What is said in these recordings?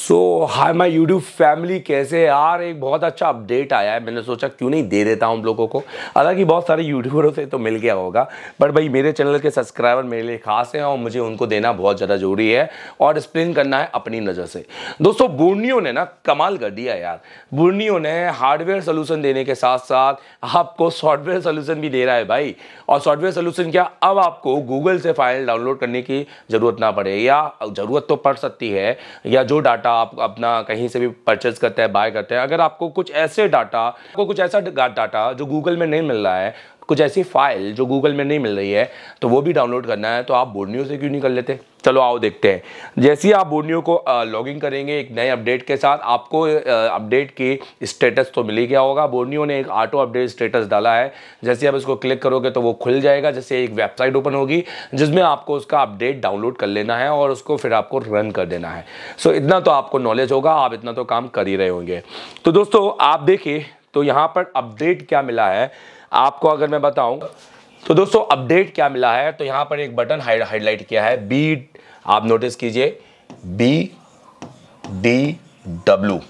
so hi my YouTube family कैसे यार एक बहुत अच्छा अपडेट आया है मैंने सोचा क्यों नहीं दे देता हूँ हम लोगों को हालांकि बहुत सारे यूट्यूबरों से तो मिल गया होगा बट भाई मेरे चैनल के सब्सक्राइबर मेरे लिए खास हैं और मुझे उनको देना बहुत ज़्यादा ज़रूरी है और एक्सप्लेन करना है अपनी नज़र से दोस्तों बुर्नियों ने ना कमाल कर दिया यार बुर्नियों ने हार्डवेयर सोल्यूशन देने के साथ साथ आपको सॉफ्टवेयर सोल्यूशन भी दे रहा है भाई और सॉफ्टवेयर सोल्यूशन क्या अब आपको गूगल से फाइल डाउनलोड करने की ज़रूरत ना पड़े या ज़रूरत तो पड़ सकती है या जो डाटा डाटा आप अपना कहीं से भी परचेज करते हैं बाय करते हैं अगर आपको कुछ ऐसे डाटा आपको कुछ ऐसा डाटा जो गूगल में नहीं मिल रहा है कुछ ऐसी फाइल जो गूगल में नहीं मिल रही है तो वो भी डाउनलोड करना है तो आप बोर्डनियो से क्यों नहीं कर लेते चलो आओ देखते हैं जैसे ही आप बोर्डनियो को लॉगिन करेंगे एक नए अपडेट के साथ आपको अपडेट की स्टेटस तो मिल ही गया होगा बोर्डनियो ने एक ऑटो अपडेट स्टेटस डाला है जैसे आप इसको क्लिक करोगे तो वो खुल जाएगा जैसे एक वेबसाइट ओपन होगी जिसमें आपको उसका अपडेट डाउनलोड कर लेना है और उसको फिर आपको रन कर देना है सो इतना तो आपको नॉलेज होगा आप इतना तो काम कर ही रहे होंगे तो दोस्तों आप देखिए तो यहाँ पर अपडेट क्या मिला है आपको अगर मैं बताऊँ तो दोस्तों अपडेट क्या मिला है तो यहाँ पर एक बटन हाईलाइट किया है बी आप नोटिस कीजिए बी डी डब्ल्यू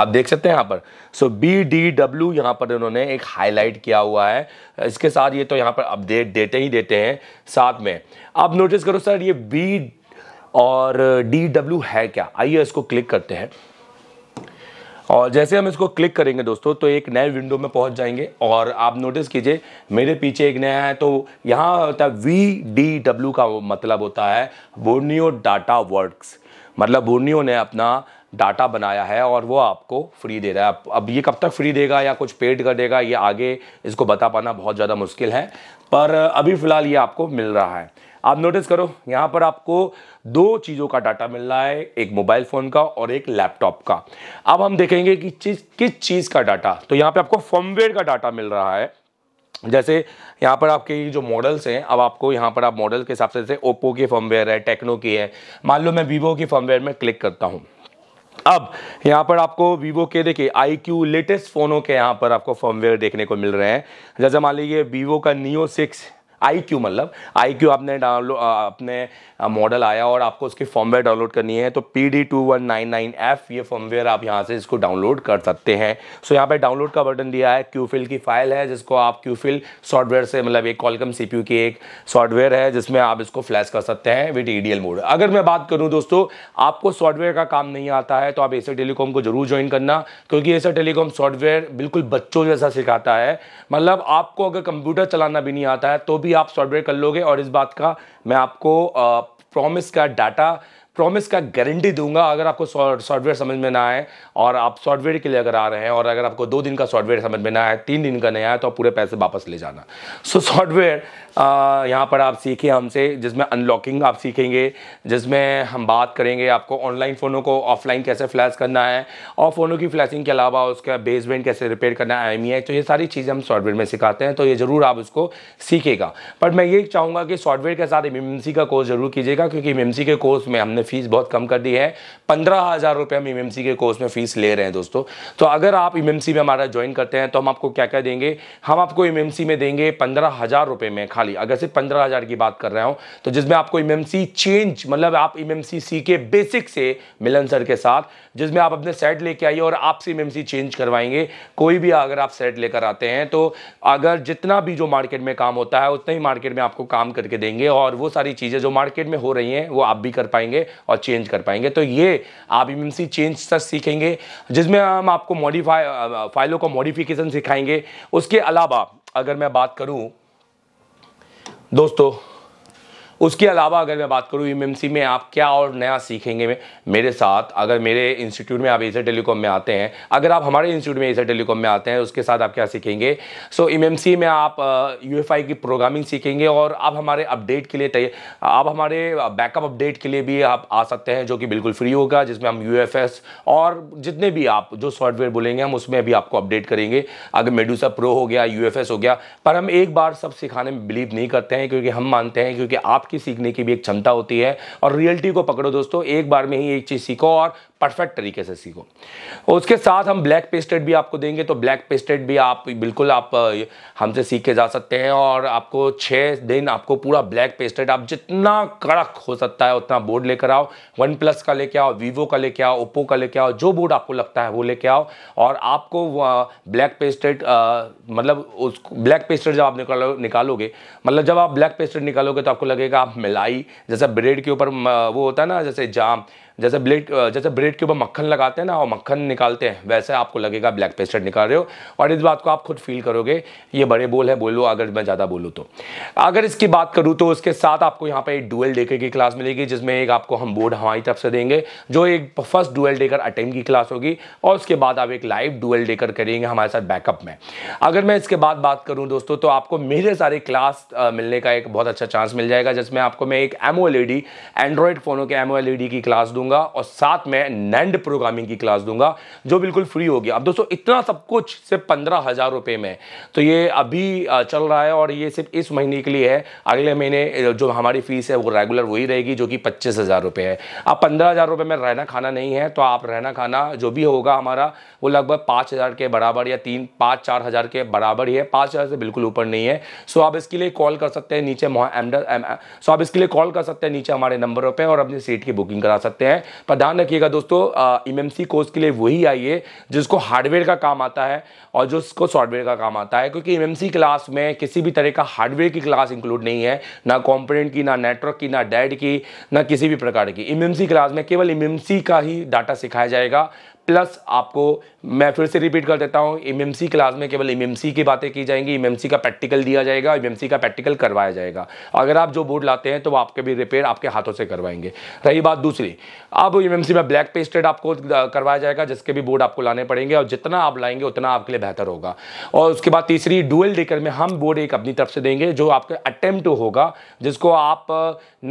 आप देख सकते हैं यहाँ पर सो बी डी डब्ल्यू यहाँ पर इन्होंने एक हाईलाइट किया हुआ है इसके साथ ये तो यहाँ पर अपडेट देते ही देते हैं साथ में आप नोटिस करो सर ये बी और डी डब्ल्यू है क्या आइए इसको क्लिक करते हैं और जैसे हम इसको क्लिक करेंगे दोस्तों तो एक नए विंडो में पहुंच जाएंगे और आप नोटिस कीजिए मेरे पीछे एक नया है तो यहाँ होता है वी डी डब्ल्यू का मतलब होता है बोर्नियो डाटा वर्क्स मतलब बोर्नियो ने अपना डाटा बनाया है और वो आपको फ्री दे रहा है अब ये कब तक फ्री देगा या कुछ पेड कर देगा ये आगे इसको बता पाना बहुत ज़्यादा मुश्किल है पर अभी फ़िलहाल ये आपको मिल रहा है आप नोटिस करो यहाँ पर आपको दो चीज़ों का डाटा मिल रहा है एक मोबाइल फ़ोन का और एक लैपटॉप का अब हम देखेंगे कि चीज किस चीज़ का डाटा तो यहाँ पे आपको फॉर्मवेयर का डाटा मिल रहा है जैसे यहाँ पर आपके जो मॉडल्स हैं अब आपको यहाँ पर आप मॉडल के हिसाब से जैसे ओप्पो की फर्मवेयर है टेक्नो की है मान लो मैं वीवो की फर्मवेयर में क्लिक करता हूँ अब यहाँ पर आपको वीवो के देखिए आई क्यू लेटेस्ट फ़ोनों के यहाँ पर आपको फर्मवेयर देखने को मिल रहे हैं जैसे मान लीजिए वीवो का नियो सिक्स आई क्यू मतलब आई क्यू आपने डाउनलोड अपने मॉडल आया और आपको उसकी फॉर्मवेयर डाउनलोड करनी है तो P D two one nine nine F ये फॉर्मवेयर आप यहाँ से इसको डाउनलोड कर सकते हैं सो यहाँ पे डाउनलोड का बटन दिया है क्यूफिल की फाइल है जिसको आप क्यूफिल सॉफ्टवेयर से मतलब एक कॉलकम सी की एक सॉफ्टवेयर है जिसमें आप इसको फ्लैश कर सकते हैं विद ई मोड अगर मैं बात करूँ दोस्तों आपको सॉफ्टवेयर का काम नहीं आता है तो आप एसर टेलीकॉम को जरूर ज्वाइन करना क्योंकि एसर टेलीकॉम सॉफ्टवेयर बिल्कुल बच्चों जैसा सिखाता है मतलब आपको अगर कंप्यूटर चलाना भी नहीं आता है तो भी भी आप सॉफ्टवेयर कर लोगे और इस बात का मैं आपको प्रॉमिस का डाटा प्रॉमिस का गारंटी दूंगा अगर आपको सॉफ्टवेयर समझ में ना आए और आप सॉफ्टवेयर के लिए अगर आ रहे हैं और अगर आपको दो दिन का सॉफ्टवेयर समझ में ना आए तीन दिन का नहीं आया तो आप पूरे पैसे वापस ले जाना सो सॉफ्टवेयर यहाँ पर आप सीखिए हमसे जिसमें अनलॉकिंग आप सीखेंगे जिसमें हम बात करेंगे आपको ऑनलाइन फ़ोनों को ऑफलाइन कैसे फ्लैश करना है और फ़ोनों की फ्लैशिंग के अलावा उसका बेसमेंट कैसे रिपेयर करना है आई तो ये सारी चीज़ें हम सॉफ्टवेयर में सिखाते हैं तो ये ज़रूर आप उसको सीखेगा पर मैं ये चाहूँगा कि सॉफ्टवेयर के साथ एम का कोर्स ज़रूर कीजिएगा क्योंकि एम के कोर्स में हमने हमने फ़ीस बहुत कम कर दी है पंद्रह हज़ार रुपये हम एम के कोर्स में फ़ीस ले रहे हैं दोस्तों तो अगर आप एम में हमारा ज्वाइन करते हैं तो हम आपको क्या क्या देंगे हम आपको एम में देंगे पंद्रह हज़ार रुपये में खाली अगर सिर्फ पंद्रह हज़ार की बात कर रहा हूँ तो जिसमें आपको एम चेंज मतलब आप एम सीखे बेसिक से मिलन सर के साथ जिसमें आप अपने सेट लेके आइए और आपसे एम चेंज करवाएंगे कोई भी अगर आप सेट लेकर आते हैं तो अगर जितना भी जो मार्केट में काम होता है उतना ही मार्केट में आपको काम करके देंगे और वो सारी चीज़ें जो मार्केट में हो रही हैं वो आप भी कर पाएंगे और चेंज कर पाएंगे तो ये आप सी चेंज सच सीखेंगे जिसमें हम आपको मॉडिफाई फाइलों का मॉडिफिकेशन सिखाएंगे उसके अलावा अगर मैं बात करूँ दोस्तों उसके अलावा अगर मैं बात करूँ एम में आप क्या और नया सीखेंगे मेरे साथ अगर मेरे इंस्टीट्यूट में आप एसर टेलीकॉम में आते हैं अगर आप हमारे इंस्टीट्यूट में एसर टेलीकॉम में आते हैं उसके साथ आप क्या सीखेंगे सो so, एम में आप यू की प्रोग्रामिंग सीखेंगे और आप हमारे अपडेट के लिए आप हमारे बैकअप अपडेट के लिए भी आप आ सकते हैं जो कि बिल्कुल फ्री होगा जिसमें हम यू और जितने भी आप जो सॉफ्टवेयर बोलेंगे हम उसमें भी आपको अपडेट करेंगे अगर मेडूसा प्रो हो गया यू हो गया पर हम एक बार सब सिखाने में बिलीव नहीं करते हैं क्योंकि हम मानते हैं क्योंकि आप आपकी सीखने की भी एक क्षमता होती है और रियलिटी को पकड़ो दोस्तों एक बार में ही एक चीज़ सीखो और परफेक्ट तरीके से सीखो उसके साथ हम ब्लैक पेस्टेड भी आपको देंगे तो ब्लैक पेस्टेड भी आप बिल्कुल आप हमसे सीख के जा सकते हैं और आपको छः दिन आपको पूरा ब्लैक पेस्टेड आप जितना कड़क हो सकता है उतना बोर्ड लेकर आओ वन प्लस का लेके आओ वीवो का लेके आओ ओप्पो का लेके आओ जो बोर्ड आपको लगता है वो लेके आओ और आपको ब्लैक पेस्टेड मतलब उस ब्लैक पेस्टेड जब आप निकालो निकालोगे मतलब जब आप ब्लैक पेस्टेड निकालोगे तो आपको लगेगा आप मिलाई जैसे ब्रेड के ऊपर वो होता है ना जैसे जाम जैसे ब्लेड जैसे ब्रेड के ऊपर मक्खन लगाते हैं ना और मक्खन निकालते हैं वैसे आपको लगेगा ब्लैक पेस्टर निकाल रहे हो और इस बात को आप खुद फील करोगे ये बड़े बोल है बोलो अगर मैं ज़्यादा बोलूँ तो अगर इसकी बात करूँ तो उसके साथ आपको यहाँ पर एक डुअल डेकर की क्लास मिलेगी जिसमें एक आपको हम बोर्ड हमारी तरफ से देंगे जो एक फर्स्ट डुअल डेकर अटैम्प की क्लास होगी और उसके बाद आप एक लाइव डुअल डेकर करेंगे हमारे साथ बैकअप में अगर मैं इसके बाद बात करूँ दोस्तों तो आपको मेरे सारे क्लास मिलने का एक बहुत अच्छा चांस मिल जाएगा जिसमें आपको मैं एक एमओ एल एंड्रॉयड फ़ोनों के एमओ एल e की क्लास दूँगा दूंगा और साथ में नैंड प्रोग्रामिंग की क्लास दूंगा जो बिल्कुल फ्री होगी अब दोस्तों इतना सब कुछ सिर्फ पंद्रह हज़ार रुपये में तो ये अभी चल रहा है और ये सिर्फ इस महीने के लिए है अगले महीने जो हमारी फीस है वो रेगुलर वही रहेगी जो कि पच्चीस हज़ार रुपये है अब पंद्रह हज़ार रुपये में रहना खाना नहीं है तो आप रहना खाना जो भी होगा हमारा वो लगभग पाँच हज़ार के बराबर या तीन पाँच चार हज़ार के बराबर ही है पाँच हज़ार से बिल्कुल ऊपर नहीं है सो आप इसके लिए कॉल कर सकते हैं नीचे सो आप इसके लिए कॉल कर सकते हैं नीचे हमारे नंबरों पर और अपनी सीट की बुकिंग करा सकते हैं है पर ध्यान रखिएगा दोस्तों एमएमसी कोर्स के लिए वही आइए जिसको हार्डवेयर का काम आता है और जो उसको सॉफ्टवेयर का काम आता है क्योंकि एमएमसी क्लास में किसी भी तरह का हार्डवेयर की क्लास इंक्लूड नहीं है ना कॉम्पोनेंट की ना नेटवर्क की ना डैड की ना किसी भी प्रकार की एमएमसी क्लास में केवल एमएमसी का ही डाटा सिखाया जाएगा प्लस आपको मैं फिर से रिपीट कर देता हूँ एम क्लास में केवल एम की बातें की जाएंगी एम का प्रैक्टिकल दिया जाएगा एम का प्रैक्टिकल करवाया जाएगा अगर आप जो बोर्ड लाते हैं तो आपके भी रिपेयर आपके हाथों से करवाएंगे रही बात दूसरी अब एम में ब्लैक पेस्टेड आपको करवाया जाएगा जिसके भी बोर्ड आपको लाने पड़ेंगे और जितना आप लाएंगे उतना आपके लिए बेहतर होगा और उसके बाद तीसरी डुअल डेकर में हम बोर्ड एक अपनी तरफ से देंगे जो आपका अटैम्प्ट होगा जिसको आप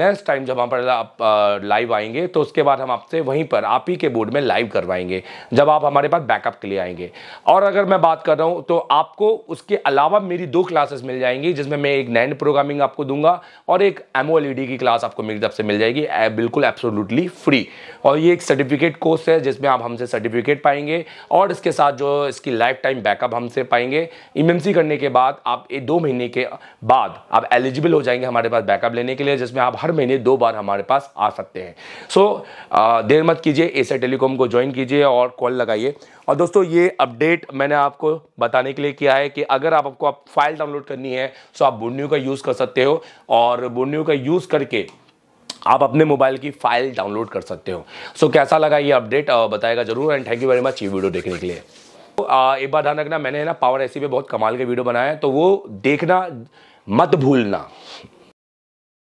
नेक्स्ट टाइम जब हम पर लाइव आएंगे तो उसके बाद हम आपसे वहीं पर आप ही के बोर्ड में लाइव करवाएंगे जब आप हमारे पास बैकअप के लिए आएंगे और अगर मैं बात कर रहा हूँ तो आपको उसके अलावा मेरी दो क्लासेस मिल जाएंगी जिसमें मैं एक नैंड प्रोग्रामिंग आपको दूंगा और एक एम e की क्लास आपको मेरी तरफ से मिल जाएगी बिल्कुल एब्सोलूटली फ्री और ये एक सर्टिफिकेट कोर्स है जिसमें आप हमसे सर्टिफिकेट पाएंगे और इसके साथ जो इसकी लाइफ टाइम बैकअप हमसे पाएंगे एम e करने के बाद आप ये दो महीने के बाद आप एलिजिबल हो जाएंगे हमारे पास बैकअप लेने के लिए जिसमें आप हर महीने दो बार हमारे पास आ सकते हैं सो so, देर मत कीजिए एसआई टेलीकॉम e को ज्वाइन कीजिए और कॉल लगाइए और दोस्तों ये अपडेट मैंने आपको बताने के लिए किया है कि अगर आप आपको आप फाइल डाउनलोड करनी है तो आप बुन्यू का यूज़ कर सकते हो और बुन्यू का यूज़ करके आप अपने मोबाइल की फाइल डाउनलोड कर सकते हो सो so, कैसा लगा ये अपडेट बताएगा जरूर and thank you very much ये वीडियो देखने के लिए तो, एक बार ध्यान रखना मैंने ना पावर ऐसी पे बहुत कमाल के वीडियो बनाया है तो वो देखना मत भूलना